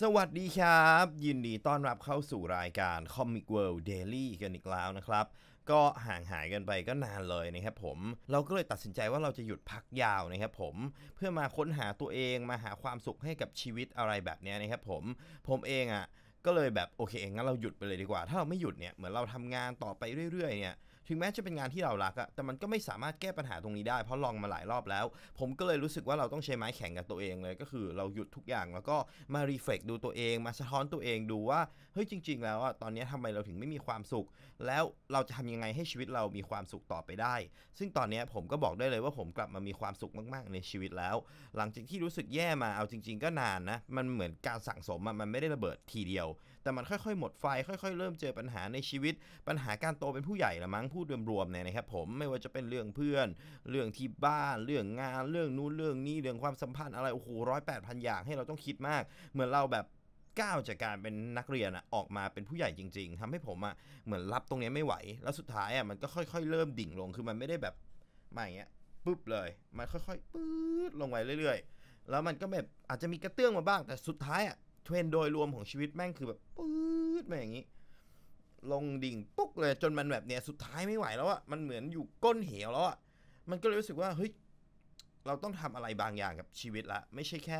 สวัสดีครับ ยินดีต้อนรับเข้าสู่รายการ Comic World Daily กันอีกแล้วนะครับก็ห่างหายกันไปก็นานเลยนะครับผม เราก็เลยตัดสินใจว่าเราจะหยุดพักยาวนะครับผมเพื่อมาค้นหาตัวเองมาหาความสุขให้กับชีวิตอะไรแบบนี้นะครับผมผมเองอะ่ะก็เลยแบบโอเคงั้นเราหยุดไปเลยดีกว่า ถ้าเราไม่หยุดเนี่ยเหมือนเราทำงานต่อไปเรื่อยๆเนี่ยถึงแม้จะเป็นงานที่เรารักอะแต่มันก็ไม่สามารถแก้ปัญหาตรงนี้ได้เพราะลองมาหลายรอบแล้ว ผมก็เลยรู้สึกว่าเราต้องใช้ไม้แข็งกับตัวเองเลย ก็คือเราหยุดทุกอย่างแล้วก็มารีเฟกดูตัวเอง มาสะท้อนตัวเองดูว่า เฮ้ยจริง ๆ แล้วอะตอนนี้ทำไมเราถึงไม่มีความสุข แล้วเราจะทำยังไงให้ชีวิตเรามีความสุขต่อไปได้ ซึ่งตอนนี้ผมก็บอกได้เลยว่าผมกลับมามีความสุขมากๆ ในชีวิตแล้ว หลังจากที่รู้สึกแย่มา เอาจริง ๆ ก็นานนะ มันเหมือนการสั่งสมมันไม่ได้ระเบิดทีเดียวแต่มันค่อยๆ หมดไฟ ค่อยๆ เริ่มเจอปัญหาในชีวิต ปัญหาการโตเป็นผู้ใหญ่ละมั้งพูดรวมๆเนี่ยนะครับผมไม่ว่าจะเป็นเรื่องเพื่อนเรื่องที่บ้านเรื่องงานเรื่องนู้นเรื่องนี้เรื่องความสัมพันธ์อะไรโอ้โหร้อยแปดพันอย่างให้เราต้องคิดมากเหมือนเราแบบก้าวจากการเป็นนักเรียนออกมาเป็นผู้ใหญ่จริงๆ ทำให้ผมอ่ะเหมือนรับตรงนี้ไม่ไหว แล้วสุดท้ายอ่ะมันก็ค่อย ๆ เริ่มดิ่งลงคือมันไม่ได้แบบมาอย่างเงี้ยปุ๊บเลยมันค่อยๆ ปื๊ดลงไปเรื่อย ๆ แล้วมันก็แบบอาจจะมีกระเตื้องมาบ้างแต่สุดท้ายอ่ะเทรนโดยรวมของชีวิตแม่งคือแบบปื๊ดมาอย่างนี้ ลงดิ่งปุ๊กเลยจนมันแบบเนี้ยสุดท้ายไม่ไหวแล้วอะมันเหมือนอยู่ก้นเหวแล้วอะมันก็เลยรู้สึกว่าเฮ้ยเราต้องทำอะไรบางอย่างกับชีวิตละไม่ใช่แค่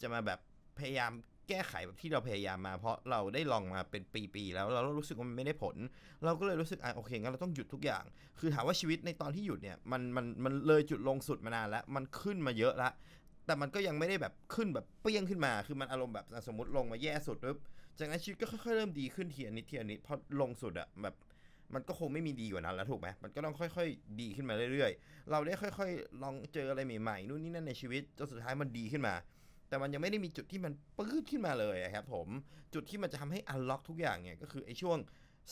จะมาแบบพยายามแก้ไขแบบที่เราพยายามมา เพราะเราได้ลองมาเป็นปีๆแล้ว เรารู้สึกว่ามันไม่ได้ผล เราก็เลยรู้สึกอ่ะโอเคงั้นเราต้องหยุดทุกอย่าง คือถามว่าชีวิตในตอนที่หยุดเนี่ยมันมันมันเลยจุดลงสุดมานานแล้ว มันขึ้นมาเยอะละแต่มันก็ยังไม่ได้แบบขึ้นแบบเปี้ยงขึ้นมา คือมันอารมณ์แบบสมมติลงมาแย่สุดปุ๊บจากนั้นชีวิตก็ค่อยๆเริ่มดีขึ้นเทียนิดเทียนิดพอลงสุดอะแบบมันก็คงไม่มีดีกว่านั้นแล้วถูกไหมมันก็ต้องค่อยๆ ดีขึ้นมาเรื่อยๆ เราได้ค่อยๆลองเจออะไรใหม่ๆนู่นนี่นั่นในชีวิตจนสุดท้ายมันดีขึ้นมา แต่มันยังไม่ได้มีจุดที่มันปื้ดขึ้นมาเลยครับผม จุดที่มันจะทำให้อันล็อกทุกอย่างเนี่ยก็คือไอ้ช่วง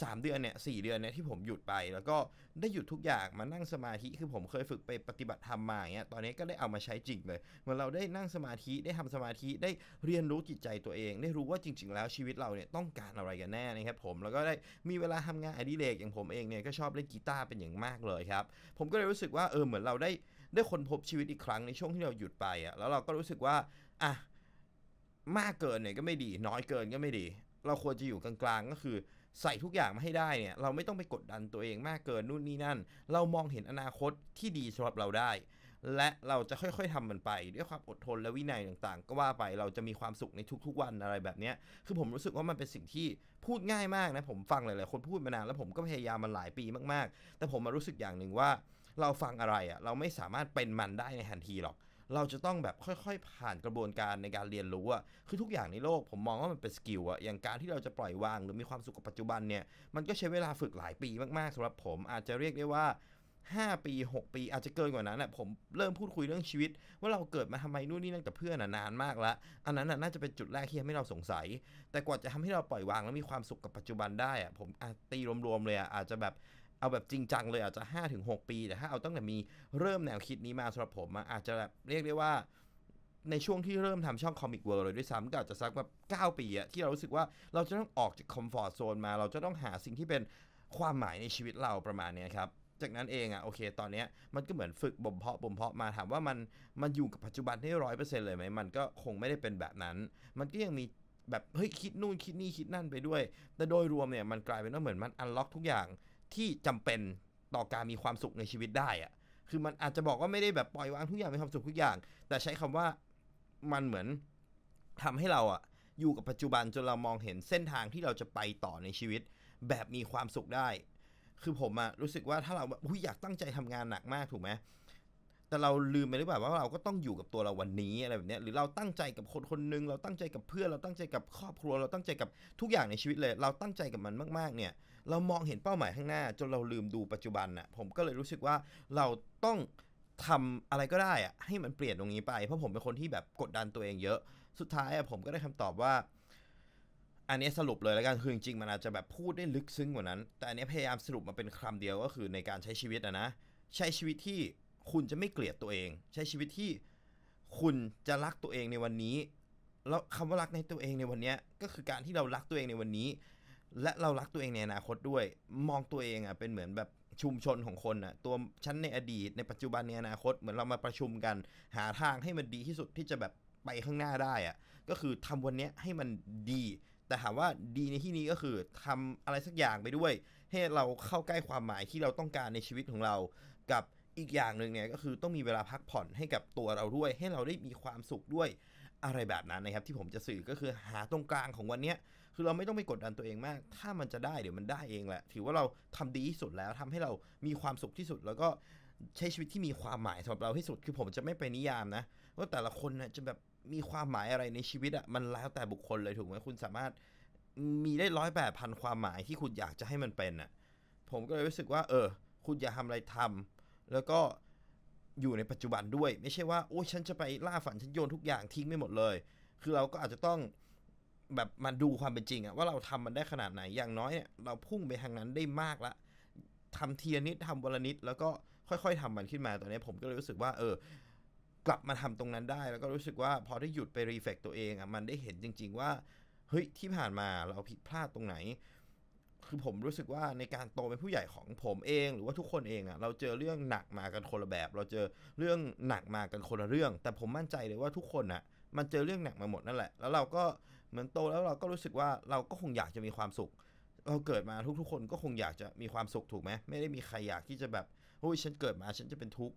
สามเดือนเนี่ยสเดือนเนี่ยที่ผมหยุดไป แล้วก็ได้หยุดทุกอย่างมานั่งสมาธิคือผมเคยฝึกไปปฏิบัติธรรมมาเนี่ยตอนนี้ก็ได้เอามาใช้จริงเลยเมื่อเราได้นั่งสมาธิได้ทำสมาธิได้เรียนรู้จิตใจตัวเอง ได้รู้ว่าจริง ๆ แล้วชีวิตเราเนี่ยต้องการอะไรกันแน่นะครับผมแล้วก็ได้มีเวลาทำงานอดิเรก อย่างผมเองเนี่ยก็ชอบเล่นกีตาร์เป็นอย่างมากเลยครับ ผมก็เลยรู้สึกว่าเออเหมือนเราได้ได้ค้นพบชีวิตอีกครั้งในช่วงที่เราหยุดไปอ่ะแล้วเราก็รู้สึกว่าอ่ะมากเกินเนี่ยก็ไม่ดีน้อยเกินก็ไม่ดี เราควรจะอยู่กลาง ๆก็คือใส่ทุกอย่างมาให้ได้เนี่ย เราไม่ต้องไปกดดันตัวเองมากเกินนู่นนี่นั่น เรามองเห็นอนาคตที่ดีสำหรับเราได้ และเราจะค่อยๆทำมันไป ด้วยความอดทนและวินัยต่างๆ ก็ว่าไปเราจะมีความสุขในทุกๆ วันอะไรแบบนี้คือผมรู้สึกว่ามันเป็นสิ่งที่พูดง่ายมากนะผมฟังหลายๆคนพูดมานาน แล้วผมก็พยายามมันหลายปีมากๆ แต่ผมมารู้สึกอย่างหนึ่งว่า เราฟังอะไรอะ่ะเราไม่สามารถเป็นมันได้ในทันทีหรอกเราจะต้องแบบค่อยๆ ผ่านกระบวนการในการเรียนรู้อะคือทุกอย่างในโลกผมมองว่ามันเป็นสกิลอะอย่างการที่เราจะปล่อยวางหรือมีความสุขกับปัจจุบันเนี่ย มันก็ใช้เวลาฝึกหลายปีมากๆสำหรับ ผม อาจจะเรียกได้ว่า 5 ปี 6 ปีอาจจะเกินกว่านั้นและ ผมเริ่มพูดคุยเรื่องชีวิต ว่าเราเกิดมาทำไมนู่นนี่นั่นกับเพื่อนนานมากละอันนั้นน่าจะเป็นจุดแรกที่ทำให้เราสงสัย แต่กว่าจะทำให้เราปล่อยวางแล้วมีความสุขกับปัจจุบันได้อะผมตีรวมๆเลยอะอาจจะแบบเอาแบบจริงจังเลยอาจจะ 5-6 ปีแต่ถ้าเอาตั้งแต่มีเริ่มแนวคิดนี้มาสำหรับผมมาอาจจะแบบเรียกได้ว่าในช่วงที่เริ่มทำช่องคอมิกเวิร์เลยด้วยซ้ำก็อาจจะสักแบบ9 ปีอะที่เรารู้สึกว่าเราจะต้องออกจากคอมฟอร์ทโซนมา เราจะต้องหาสิ่งที่เป็นความหมายในชีวิตเราประมาณนี้ครับ จากนั้นเองอะโอเค ตอนนี้มันก็เหมือนฝึกบ่มเพาะบ่มเพาะ มาถามว่ามันมันอยู่กับปัจจุบันได้ร้อยเปอร์เซ็นต์เลยไหมมัน ก็คงไม่ได้เป็นแบบนั้น มันก็ยังมีแบบเฮ้ยคิดนู่นคิดนี่คิดนั่นไปด้วย แต่โดยรวมเนี่ยมันกลายเป็นว่าเหมือนมันอันล็อกทุกอย่างที่จำเป็นต่อการมีความสุขในชีวิตได้อะคือมันอาจจะบอกว่าไม่ได้แบบปล่อยวางทุกอย่างมีความสุขทุกอย่าง แต่ใช้คำว่ามันเหมือนทำให้เราอะอยู่กับปัจจุบัน จนเรามองเห็นเส้นทางที่เราจะไปต่อในชีวิตแบบมีความสุขได้ คือผมอะรู้สึกว่าถ้าเราุ้ยอยากตั้งใจทำงานหนักมากถูกไหมแต่เราลืมไปหรือเปล่าว่าเราก็ต้องอยู่กับตัวเราวันนี้อะไรแบบนี้ หรือเราตั้งใจกับคนคนนึงเราตั้งใจกับเพื่อนเราตั้งใจกับครอบครัว เราตั้งใจกับทุกอย่างในชีวิตเลยเราตั้งใจกับมันมากๆเนี่ยเรามองเห็นเป้าหมายข้างหน้า จนเราลืมดูปัจจุบันน่ะผมก็เลยรู้สึกว่า เราต้องทำอะไรก็ได้อะให้มันเปลี่ยนตรงนี้ไป เพราะผมเป็นคนที่แบบกดดันตัวเองเยอะสุดท้ายอะผมก็ได้คำตอบว่า อันนี้สรุปเลยแล้วกันคือจริงๆมันอาจจะแบบพูดได้ลึกซึ้งกว่านั้น แต่อันนี้พยายามสรุปมาเป็นคำเดียวก็คือในการใช้ชีวิตอะนะ ใช้ชีวิตที่คุณจะไม่เกลียดตัวเอง ใช้ชีวิตที่คุณจะรักตัวเองในวันนี้แล้วคำว่ารักในตัวเองในวันนี้ก็คือการที่เรารักตัวเองในวันนี้และเรารักตัวเองในอนาคตด้วย มองตัวเองอ่ะเป็นเหมือนแบบชุมชนของคนอ่ะตัวฉันในอดีตในปัจจุบันในอนาคตเหมือนเรามาประชุมกันหาทางให้มันดีที่สุดที่จะแบบไปข้างหน้าได้อ่ะก็คือทำวันนี้ให้มันดี แต่ถามว่าดีในที่นี้ก็คือทำอะไรสักอย่างไปด้วยให้เราเข้าใกล้ความหมายที่เราต้องการในชีวิตของเรา กับอีกอย่างหนึ่งเนี่ยก็คือต้องมีเวลาพักผ่อนให้กับตัวเราด้วย ให้เราได้มีความสุขด้วยอะไรแบบนั้นนะครับที่ผมจะสื่อก็คือหาตรงกลางของวันนี้คือเราไม่ต้องไปกดดันตัวเองมาก ถ้ามันจะได้เดี๋ยวมันได้เองแหละถือว่าเราทำดีที่สุดแล้วทำให้เรามีความสุขที่สุด แล้วก็ใช้ชีวิตที่มีความหมายสำหรับเราที่สุดคือผมจะไม่ไปนิยามนะว่าแต่ละคนนะจะแบบมีความหมายอะไรในชีวิตอะ่ะมันแล้วแต่บุคคลเลยถูกไหมคุณสามารถมีได้ร้อยแปดพันความหมายที่คุณอยากจะให้มันเป็นอะ่ะผมก็เลยรู้สึกว่า เออคุณอย่าทำอะไรทำ แล้วก็อยู่ในปัจจุบันด้วยไม่ใช่ว่า โอ้ฉันจะไปล่าฝันฉันโยนทุกอย่างทิ้งไม่หมดเลย คือเราก็อาจจะต้องแบบมาดูความเป็นจริงอะว่าเราทำมันได้ขนาดไหน อย่างน้อยเนี่ยเราพุ่งไปทางนั้นได้มากละทำเทียนิดทำวลนนิด แล้วก็ค่อยๆ ทำมันขึ้นมาตอนนี้ผมก็เลยรู้สึกว่า เออ กลับมาทำตรงนั้นได้แล้วก็รู้สึกว่าพอได้หยุดไปรีเฟกตัวเองอะมันได้เห็นจริง ๆ ว่าเฮ้ยที่ผ่านมาเราผิดพลาดตรงไหนคือผมรู้สึกว่าในการโตเป็นผู้ใหญ่ของผมเอง หรือว่าทุกคนเองอะ่ะเราเจอเรื่องหนักมากันคนละแบบ เราเจอเรื่องหนักมากันคนละเรื่อง แต่ผมมั่นใจเลยว่าทุกคนอะ่ะมันเจอเรื่องหนักมาหมดนั่นแหละ แล้วเราก็เหมือนโตแล้วเราก็รู้สึกว่าเราก็คงอยากจะมีความสุขเราเกิดมาทุกๆคน ก็คงอยากจะมีความสุขถูกไหมไม่ได้มีใครอยากที่จะแบบโอ้ยฉันเกิดมาฉันจะเป็นทุกข์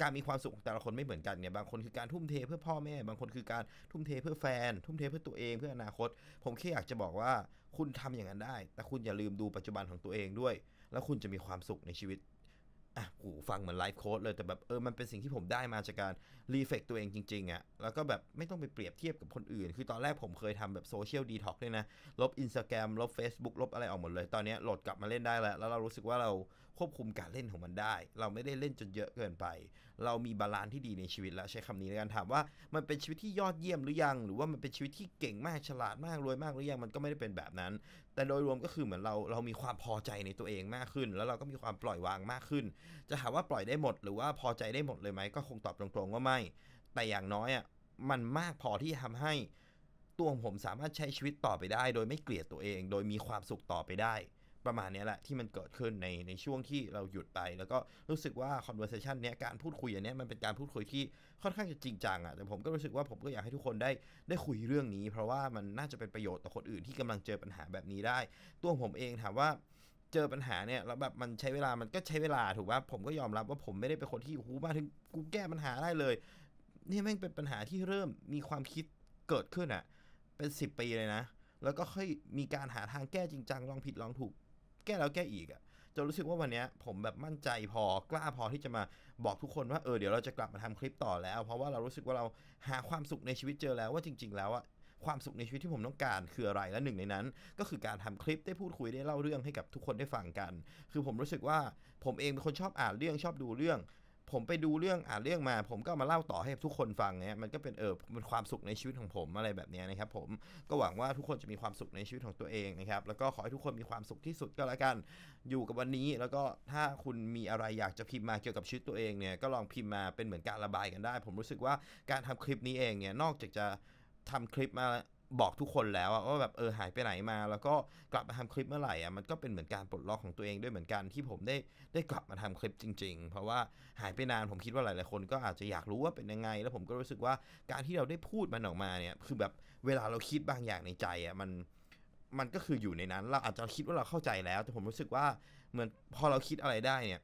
การมีความสุขของแต่ละคนไม่เหมือนกันเนี่ย บางคนคือการทุ่มเทเพื่อพ่อแม่ บางคนคือการทุ่มเทเพื่อแฟน ทุ่มเทเพื่อตัวเองเพื่ออนาคต ผมแค่อยากจะบอกว่าคุณทำอย่างนั้นได้ แต่คุณอย่าลืมดูปัจจุบันของตัวเองด้วย แล้วคุณจะมีความสุขในชีวิต อ่ะกูฟังเหมือนไลฟ์โค้ดเลย แต่แบบเออ มันเป็นสิ่งที่ผมได้มาจากการรีเฟกตัวเองจริงๆอะ่ะ แล้วก็แบบไม่ต้องไปเปรียบเทียบกับคนอื่น คือตอนแรกผมเคยทำแบบโซเชียลดีท็อกด้วยนะ ลบอินสตาแกรมลบ Facebook ลบอะไรออกหมดเลย ตอนนี้โหลดกลับมาเล่นได้แล้วแล้วเรารู้สึกว่าเราควบคุมการเล่นของมันได้ เราไม่ได้เล่นจนเยอะเกินไป เรามีบาลานซ์ที่ดีในชีวิตแล้วใช้คำนี้ในการถามว่ามันเป็นชีวิตที่ยอดเยี่ยมหรือยัง หรือว่ามันเป็นชีวิตที่เก่งมาก ฉลาดมาก รวยมากหรือยัง มันก็ไม่ได้เป็นแบบนั้น แต่โดยรวมก็คือเหมือนเราเรามีความพอใจในตัวเองมากขึ้น แล้วเราก็มีความปล่อยวางมากขึ้น จะถามว่าปล่อยได้หมดหรือว่าพอใจได้หมดเลยไหมก็คงตอบตรงๆว่าไม่ แต่อย่างน้อยอ่ะ มันมากพอที่จะทำให้ตัวผมสามารถใช้ชีวิตต่อไปได้ โดยไม่เกลียดตัวเอง โดยมีความสุขต่อไปได้ประมาณนี้แหละ ที่มันเกิดขึ้น ในในช่วงที่เราหยุดไปแล้วก็รู้สึกว่า conversation เนี้ยการพูดคุยอันเนี้ยมันเป็นการพูดคุยที่ค่อนข้างจะจริงจังอะ่ะแต่ผมก็รู้สึกว่าผมก็อยากให้ทุกคนได้ได้คุยเรื่องนี้ เพราะว่ามันน่าจะเป็นประโยชน์ต่อคนอื่นที่กำลังเจอปัญหาแบบนี้ได้ ตัวผมเองถามว่าเจอปัญหาเนี่ยแล้วแบบมันใช้เวลามันก็ใช้เวลาถูกป่ะผมก็ยอมรับว่าผมไม่ได้เป็นคนที่หู้มาถึงกูแก้ปัญหาได้เลย นี่แม่งเป็นปัญหาที่เริ่มมีความคิดเกิดขึ้นอะ่ะเป็นสิบปีเลยนะแล้วก็ค่อยมีการหาทางแก้จริงจังลองผิดลองถูกแก้แล้วแก้อีกอะจนรู้สึกว่าวันนี้ผมแบบมั่นใจพอกล้าพอที่จะมาบอกทุกคนว่าเออเดี๋ยวเราจะกลับมาทำคลิปต่อแล้ว เพราะว่าเรารู้สึกว่าเราหาความสุขในชีวิตเจอแล้วว่าจริง ๆ แล้วอะความสุขในชีวิตที่ผมต้องการคืออะไรและหนึ่ง ในนั้น ก็คือการทำคลิปได้พูดคุยได้เล่าเรื่องให้กับทุกคนได้ฟังกัน คือผมรู้สึกว่าผมเองเป็นคนชอบอ่านเรื่องชอบดูเรื่องผมไปดูเรื่องอ่านเรื่องมา ผมก็มาเล่าต่อให้ทุกคนฟังเนี่ยมันก็เป็นเออเป็นความสุขในชีวิตของผมอะไรแบบนี้นะครับผมก็หวังว่าทุกคนจะมีความสุขในชีวิตของตัวเองนะครับแล้วก็ขอให้ทุกคนมีความสุขที่สุดก็แล้วกันอยู่กับวันนี้ แล้วก็ถ้าคุณมีอะไรอยากจะพิมพ์มาเกี่ยวกับชีวิตตัวเองเนี่ยก็ลองพิมพ์มาเป็นเหมือนการระบายกันได้ ผมรู้สึกว่าการทำคลิปนี้เองเนี่ยนอกจากจะทำคลิปมาบอกทุกคนแล้วว่าแบบเออหายไปไหนมา แล้วก็กลับมาทำคลิปเมื่อไหร่อ่ะ มันก็เป็นเหมือนการปลดล็อกของตัวเองด้วยเหมือนกันที่ผมได้ได้กลับมาทำคลิปจริง ๆ เพราะว่าหายไปนานผมคิดว่าหลายๆคน ก็อาจจะอยากรู้ว่าเป็นยังไง แล้วผมก็รู้สึกว่าการที่เราได้พูดมันออกมาเนี่ย คือแบบเวลาเราคิดบางอย่างในใจอ่ะมันมันก็คืออยู่ในนั้นเราอาจจะคิดว่าเราเข้าใจแล้ว แต่ผมรู้สึกว่าเหมือนพอเราคิดอะไรได้เนี่ย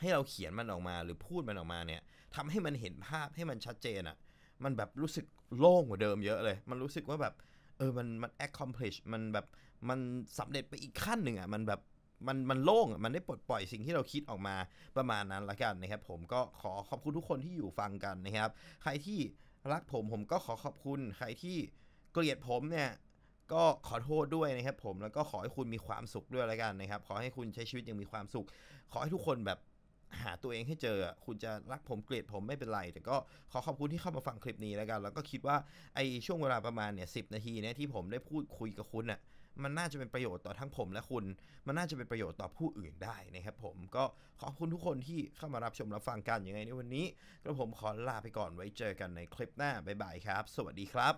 ให้เราเขียนมันออกมาหรือพูดมันออกมาเนี่ยทำให้มันเห็นภาพให้มันชัดเจนอะ่ะมันแบบรู้สึกโล่งกว่าเดิมเยอะเลย มันรู้สึกว่าแบบเออมันมัน accomplish มันแบบมันสำเร็จไปอีกขั้นหนึ่งอ่ะ มันแบบมันมันโล่ง มันได้ปลดปล่อยสิ่งที่เราคิดออกมาประมาณนั้นละกันนะครับ ผมก็ขอขอบคุณทุกคนที่อยู่ฟังกันนะครับ ใครที่รักผมผมก็ขอขอบคุณ ใครที่เกลียดผมเนี่ยก็ขอโทษด้วยนะครับ ผมแล้วก็ขอให้คุณมีความสุขด้วยละกันนะครับขอให้คุณใช้ชีวิตอย่างมีความสุข ขอให้ทุกคนแบบหาตัวเองให้เจอคุณจะรักผมเกลียดผมไม่เป็นไร แต่ก็ขอขอบคุณที่เข้ามาฟังคลิปนี้แล้วกัน แล้วก็คิดว่าไอช่วงเวลาประมาณเนี่ยสินาทีเนี่ยที่ผมได้พูดคุยกับคุณอะ่ะ มันน่าจะเป็นประโยชน์ต่อทั้งผมและคุณ มันน่าจะเป็นประโยชน์ต่อผู้อื่นได้นะครับผม ก็ขอบคุณทุกคนที่เข้ามารับชมรับฟังกันยังไงในวันนี้กระผมขอลาไปก่อนไว้เจอกันในคลิปหน้าบ๊ายบายครับ สวัสดีครับ